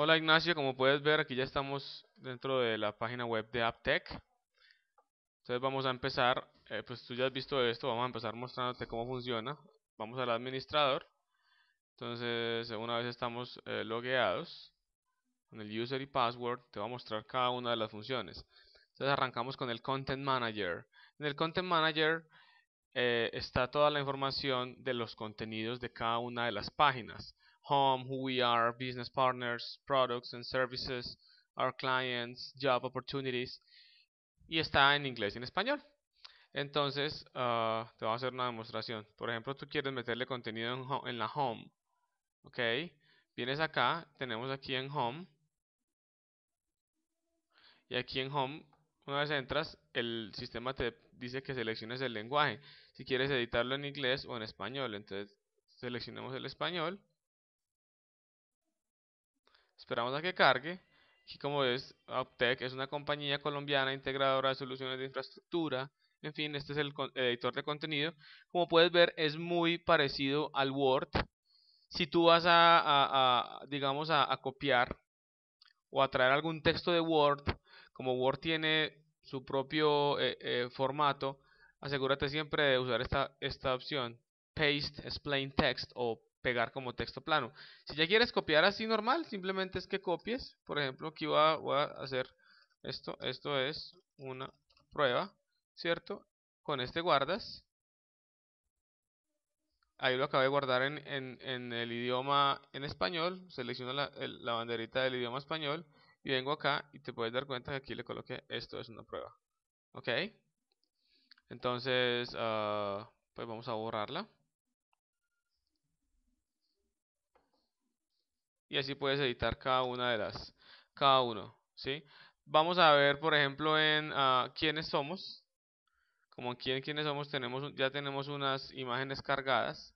Hola Ignacio, como puedes ver aquí ya estamos dentro de la página web de AppTech. Entonces vamos a empezar, eh, pues tú ya has visto esto, vamos a empezar mostrándote cómo funciona. Vamos al administrador. Entonces una vez estamos eh, logueados con el user y password, te va a mostrar cada una de las funciones. Entonces arrancamos con el Content Manager. En el Content Manager eh, está toda la información de los contenidos de cada una de las páginas home, who we are, business partners, products and services, our clients, job opportunities. Y está en inglés y en español. Entonces, ah, te voy a hacer una demostración. Por ejemplo, tú quieres meterle contenido en, en la home. ¿Ok? Vienes acá, tenemos aquí en home. Y aquí en home una vez entras, el sistema te dice que selecciones el lenguaje. Si quieres editarlo en inglés o en español, entonces seleccionamos el español. Esperamos a que cargue. Y como ves, Optec es una compañía colombiana integradora de soluciones de infraestructura. En fin, este es el editor de contenido. Como puedes ver, es muy parecido al Word. Si tú vas a, digamos, a, copiar o a traer algún texto de Word, como Word tiene su propio eh, eh, formato, asegúrate siempre de usar esta, esta opción, Paste Explain Text o como texto plano. Si ya quieres copiar así normal, simplemente es que copies. Por ejemplo, aquí voy a, hacer esto. Esto es una prueba, ¿cierto? Con este guardas. Ahí lo acabo de guardar en, el idioma en español. Selecciono la, banderita del idioma español. Y vengo acá y te puedes dar cuenta que aquí le coloqué esto es una prueba. ¿Ok? Entonces, ah, pues vamos a borrarla. y así puedes editar cada una de las, cada uno, ¿sí? Vamos a ver, por ejemplo, en ah, quiénes somos. Como aquí en quiénes somos tenemos, ya tenemos unas imágenes cargadas.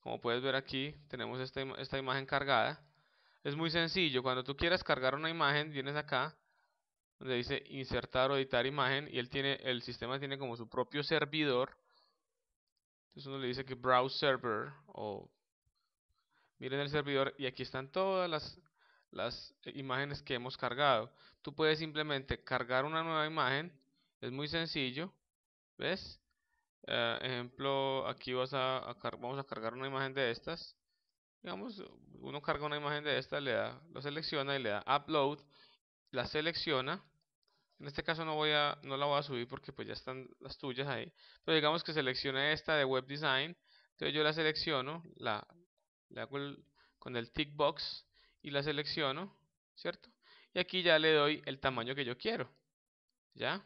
Como puedes ver aquí, tenemos esta, imagen cargada. Es muy sencillo, cuando tú quieras cargar una imagen, vienes acá, donde dice insertar o editar imagen, y él tiene, el sistema tiene como su propio servidor, entonces uno le dice que browse server o miren el servidor y aquí están todas las, eh, imágenes que hemos cargado. Tú puedes simplemente cargar una nueva imagen, es muy sencillo, ¿ves? Eh, ejemplo, aquí vamos a cargar una imagen de estas. Digamos, uno carga una imagen de estas, le da, lo selecciona y le da upload, la selecciona en este caso no, voy a, no la voy a subir porque pues ya están las tuyas ahí. Pero digamos que seleccione esta de Web Design. Entonces yo la selecciono, la, hago con el tick box y la selecciono, ¿cierto? Y aquí ya le doy el tamaño que yo quiero, ¿ya?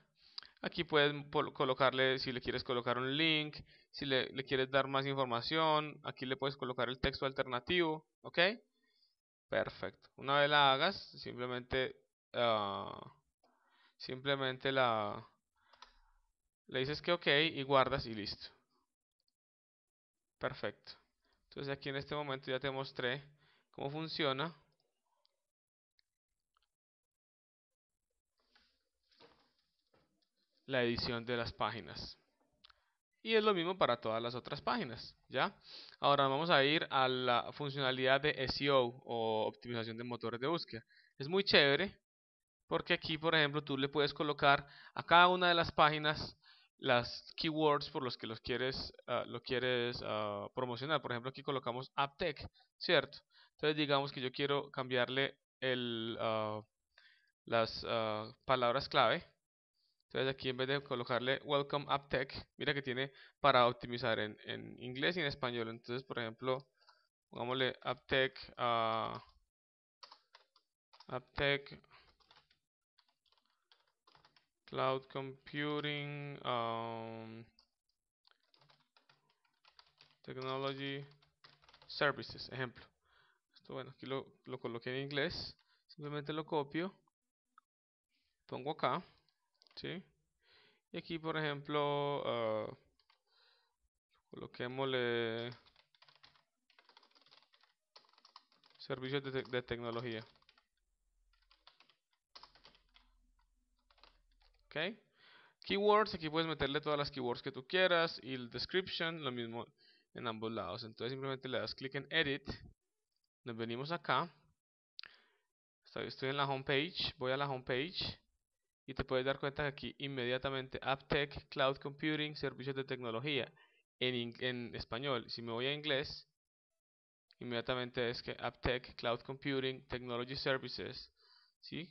Aquí puedes colocarle, si le quieres colocar un link, si le, quieres dar más información, aquí le puedes colocar el texto alternativo, ¿ok? Perfecto. Una vez la hagas, simplemente... Ah, Simplemente la le dices que ok y guardas y listo. Perfecto. Entonces aquí en este momento ya te mostré cómo funciona. la edición de las páginas. Y es lo mismo para todas las otras páginas, ¿ya? Ahora vamos a ir a la funcionalidad de SEO o optimización de motores de búsqueda. Es muy chévere, porque aquí por ejemplo tú le puedes colocar a cada una de las páginas las keywords por los que los quieres, ah, lo quieres ah, promocionar. Por ejemplo, aquí colocamos AppTech, ¿cierto? Entonces digamos que yo quiero cambiarle el, ah, las palabras clave. Entonces aquí en vez de colocarle Welcome AppTech, mira que tiene para optimizar en, inglés y en español. Entonces, por ejemplo, pongámosle AppTech, AppTech Cloud computing, um, technology services, ejemplo. Esto bueno, aquí lo, coloqué en inglés. Simplemente lo copio, pongo acá, Y aquí, por ejemplo, ah, coloquemos servicios de tecnología. ¿Ok? Keywords, aquí puedes meterle todas las keywords que tú quieras y el description, lo mismo en ambos lados. Entonces simplemente le das clic en Edit, nos venimos acá, estoy en la homepage, voy a la homepage y te puedes dar cuenta que aquí inmediatamente AppTech, Cloud Computing, Servicios de Tecnología en, en español. Si me voy a inglés, inmediatamente es que AppTech, Cloud Computing, Technology Services, ¿sí?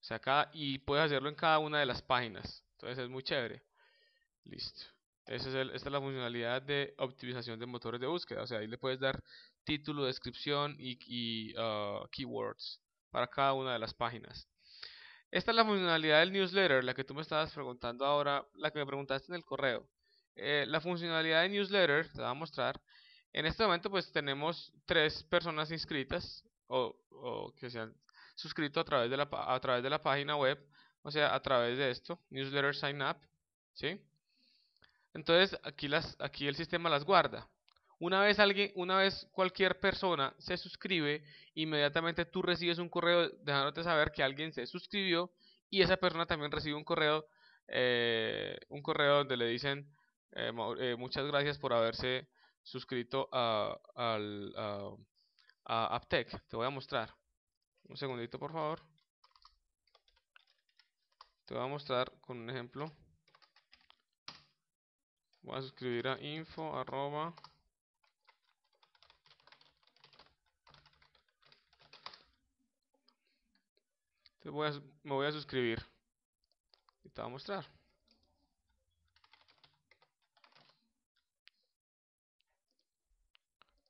O y puedes hacerlo en cada una de las páginas. Entonces es muy chévere. Listo. esta es la funcionalidad de optimización de motores de búsqueda. O sea, ahí le puedes dar título, descripción y, uh, keywords para cada una de las páginas. Esta es la funcionalidad del newsletter, la que tú me estabas preguntando ahora, la que me preguntaste en el correo. Eh, la funcionalidad de newsletter, te va a mostrar. En este momento pues tenemos tres personas inscritas o, que, sean suscrito a través de la, a través de la página web, o sea, a través de esto, newsletter sign up, ¿sí? Entonces, aquí, las, aquí el sistema las guarda. Una vez, alguien, una vez cualquier persona se suscribe, inmediatamente tú recibes un correo dejándote saber que alguien se suscribió y esa persona también recibe un correo, eh, un correo donde le dicen eh, eh, muchas gracias por haberse suscrito a, Aptec. Te voy a mostrar. Un segundito, por favor. Te voy a mostrar con un ejemplo. Voy a suscribir a info arroba voy a, me voy a suscribir. Y te voy a mostrar.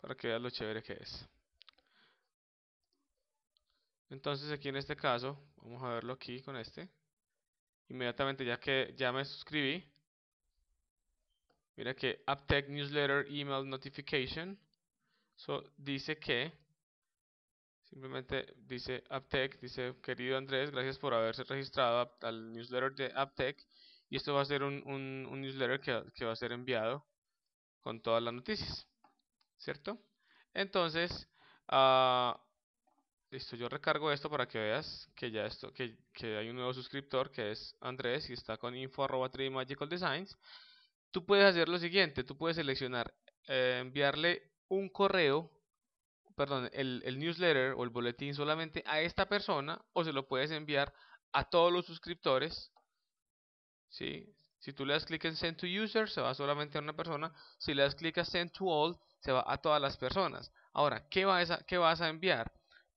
Para que veas lo chévere que es. Entonces aquí en este caso, vamos a verlo aquí con este. Inmediatamente ya que ya me suscribí, mira que UpTech Newsletter Email Notification. So, dice que, simplemente dice UpTech, dice querido Andrés, gracias por haberse registrado al newsletter de UpTech Y esto va a ser un, newsletter que, que va a ser enviado con todas las noticias. ¿Cierto? Entonces, ah, Listo, yo recargo esto para que veas que ya esto, que, que hay un nuevo suscriptor que es Andrés y está con info arroba 3 Magical Designs. Tú puedes hacer lo siguiente, tú puedes seleccionar eh, enviarle un correo, perdón, el, el newsletter o el boletín solamente a esta persona o se lo puedes enviar a todos los suscriptores. ¿sí? Si tú le das clic en Send to User, se va solamente a una persona. Si le das clic a Send to All, se va a todas las personas. Ahora, ¿qué vas qué vas a enviar?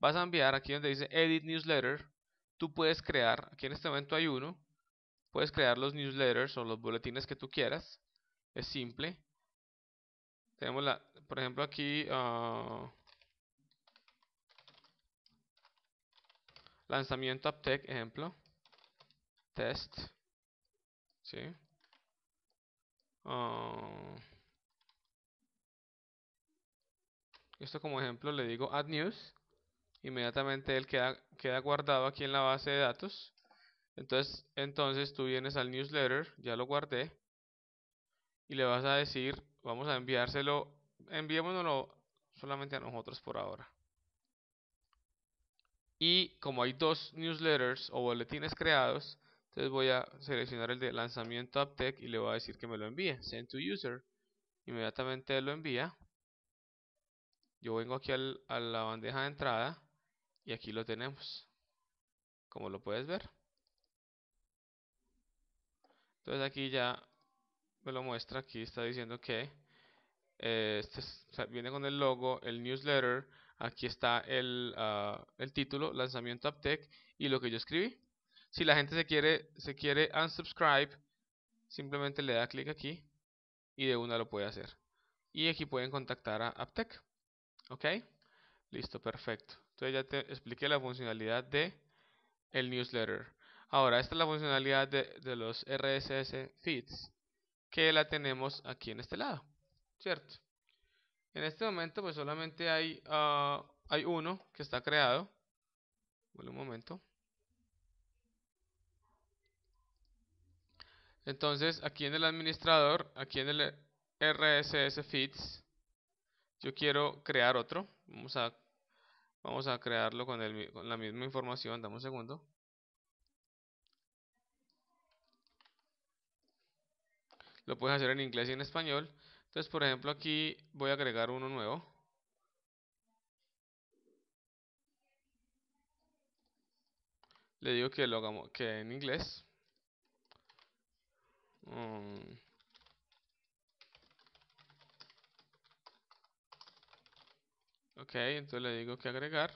vas a enviar aquí donde dice Edit Newsletter, tú puedes crear, aquí en este momento hay uno, puedes crear los newsletters o los boletines que tú quieras, es simple. Tenemos la, por ejemplo aquí, ah, lanzamiento lanzamiento tech ejemplo, test, ¿sí? Ah, esto como ejemplo le digo add news inmediatamente él queda, queda guardado aquí en la base de datos. Entonces, entonces tú vienes al newsletter, ya lo guardé, y le vas a decir, vamos a enviárselo, enviémonoslo solamente a nosotros por ahora. Y como hay dos newsletters o boletines creados, entonces voy a seleccionar el de lanzamiento AppTech y le voy a decir que me lo envíe, Send to User. Inmediatamente lo envía. Yo vengo aquí al, a la bandeja de entrada y aquí lo tenemos. Como lo puedes ver. Entonces aquí ya me lo muestra. Aquí está diciendo que eh, este viene con el logo, el newsletter. Aquí está el, ah, título, lanzamiento UpTech y lo que yo escribí. Si la gente se quiere, se quiere unsubscribe, simplemente le da clic aquí y de una lo puede hacer. Y aquí pueden contactar a UpTech ¿Ok? Listo, perfecto ya te expliqué la funcionalidad de el newsletter. Ahora, esta es la funcionalidad de, los RSS feeds que la tenemos aquí en este lado, ¿cierto? En este momento pues solamente hay, ah, hay uno que está creado. un momento. Entonces, aquí en el administrador, aquí en el RSS Feeds, yo quiero crear otro. Vamos a Vamos a crearlo con, el, la misma información. Dame un segundo. Lo puedes hacer en inglés y en español. Entonces, por ejemplo, aquí voy a agregar uno nuevo. Le digo que lo que en inglés. Mm. Ok, entonces le digo que agregar.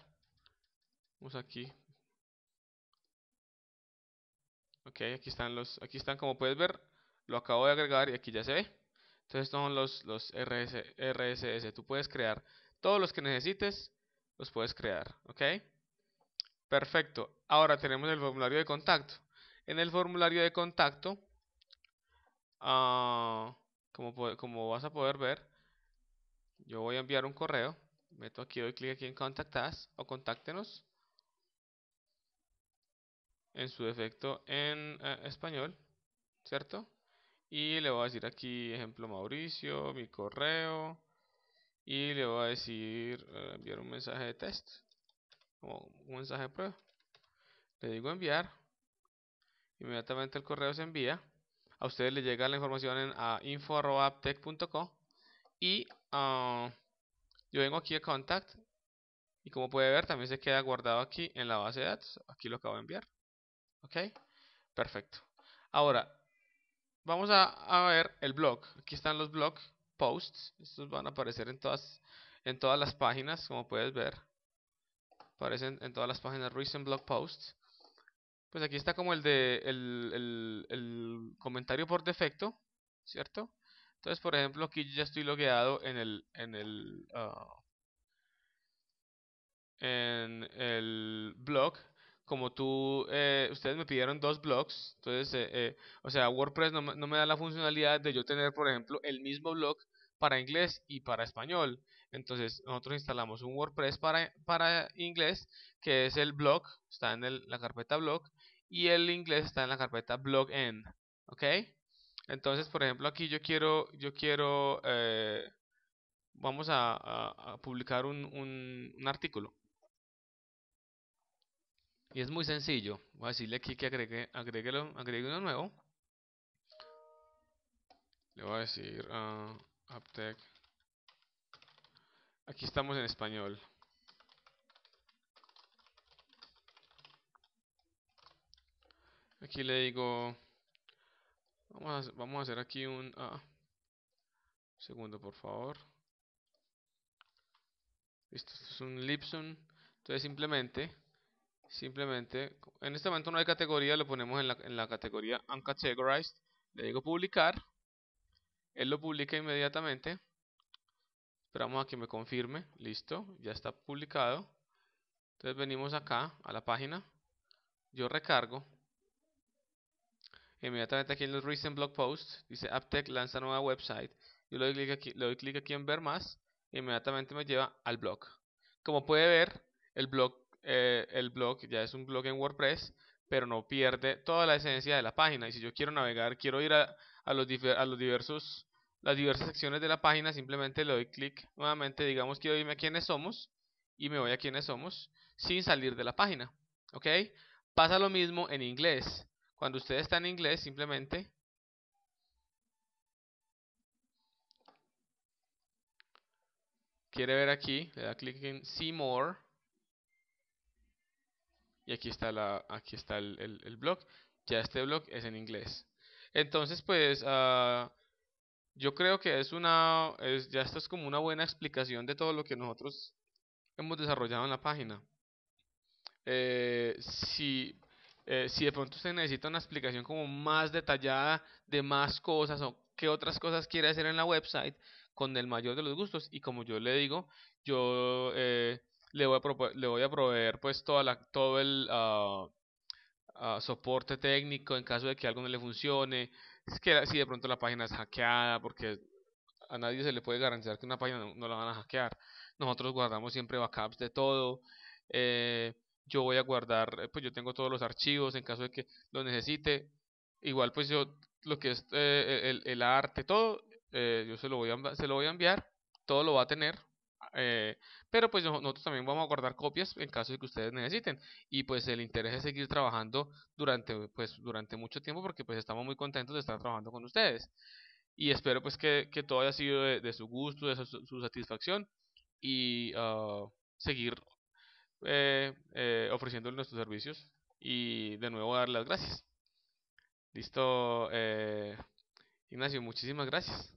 Vamos aquí. Ok, aquí están los, aquí están como puedes ver, lo acabo de agregar y aquí ya se ve. Entonces estos son los, RSS, tú puedes crear todos los que necesites, los puedes crear, ok. Perfecto, ahora tenemos el formulario de contacto. En el formulario de contacto, ah, como vas a poder ver, yo voy a enviar un correo meto aquí, doy clic aquí en contactas o contáctenos. En su defecto en eh, español, ¿cierto? Y le voy a decir aquí, ejemplo, Mauricio, mi correo. Y le voy a decir, eh, enviar un mensaje de test. un mensaje de prueba. Le digo enviar. Inmediatamente el correo se envía. A ustedes les llega la información en, a Y... Ah, yo vengo aquí a contact y como puede ver también se queda guardado aquí en la base de datos. Aquí lo acabo de enviar. ¿Ok? Perfecto. Ahora, vamos a, ver el blog. Aquí están los blog posts. Estos van a aparecer en todas, en todas las páginas, como puedes ver. Aparecen en todas las páginas recent blog posts. Pues aquí está como el de el comentario por defecto, ¿cierto? Entonces, por ejemplo, aquí ya estoy logueado en el, en el, ah, blog. Como tú, eh, ustedes me pidieron dos blogs, entonces, eh, eh, o sea, WordPress no, me da la funcionalidad de yo tener, por ejemplo, el mismo blog para inglés y para español. Entonces, nosotros instalamos un WordPress para, inglés, que es el blog, está en la carpeta blog, y el inglés está en la carpeta blog en, ¿ok? Entonces, por ejemplo, aquí yo quiero, yo quiero, eh, vamos a, publicar un, artículo. Y es muy sencillo. Voy a decirle aquí que agregue, agregue, uno nuevo. Le voy a decir a ah, Aptec. Aquí estamos en español. Aquí le digo Vamos a, hacer aquí un, ah, segundo, por favor. esto es un Lipson. Entonces simplemente, simplemente, en este momento no hay categoría, lo ponemos en la, en la categoría Uncategorized. Le digo publicar. Él lo publica inmediatamente. Esperamos a que me confirme. Listo, ya está publicado. Entonces venimos acá a la página. Yo recargo Inmediatamente aquí en los Recent Blog Posts dice Aptec lanza nueva website. Yo le doy clic aquí, doy aquí en ver más. inmediatamente me lleva al blog. Como puede ver, el blog, eh, el blog ya es un blog en WordPress, pero no pierde toda la esencia de la página. Y si yo quiero navegar, quiero ir a, los, a los diversos las diversas secciones de la página, simplemente le doy clic nuevamente, digamos quiero irme a quiénes somos y me voy a quiénes somos sin salir de la página. ¿Ok? Pasa lo mismo en inglés. Cuando usted está en inglés, simplemente quiere ver aquí, le da clic en See More. Y aquí está, la, aquí está el, blog. Ya este blog es en inglés. Entonces, pues, ah, yo creo que es una, ya esto es como una buena explicación de todo lo que nosotros hemos desarrollado en la página. Eh, si eh, si de pronto usted necesita una explicación como más detallada de más cosas o qué otras cosas quiere hacer en la website, con el mayor de los gustos. Y como yo le digo, yo eh, le, voy a le voy a proveer pues toda la, todo el ah, ah, soporte técnico en caso de que algo no le funcione. Es que si de pronto la página es hackeada, porque a nadie se le puede garantizar que una página no, no la van a hackear. Nosotros guardamos siempre backups de todo. Eh, yo voy a guardar, eh, pues yo tengo todos los archivos en caso de que lo necesite. Igual pues yo lo que es eh, el, arte, todo, eh, yo se lo, voy a, se lo voy a enviar, todo lo va a tener. pero pues nosotros también vamos a guardar copias en caso de que ustedes necesiten y pues el interés es seguir trabajando durante pues durante mucho tiempo porque pues estamos muy contentos de estar trabajando con ustedes y espero pues que, todo haya sido de, su gusto, de su, satisfacción y uh, seguir eh, eh nuestros servicios y de nuevo dar las gracias. Listo, eh, Ignacio, muchísimas gracias.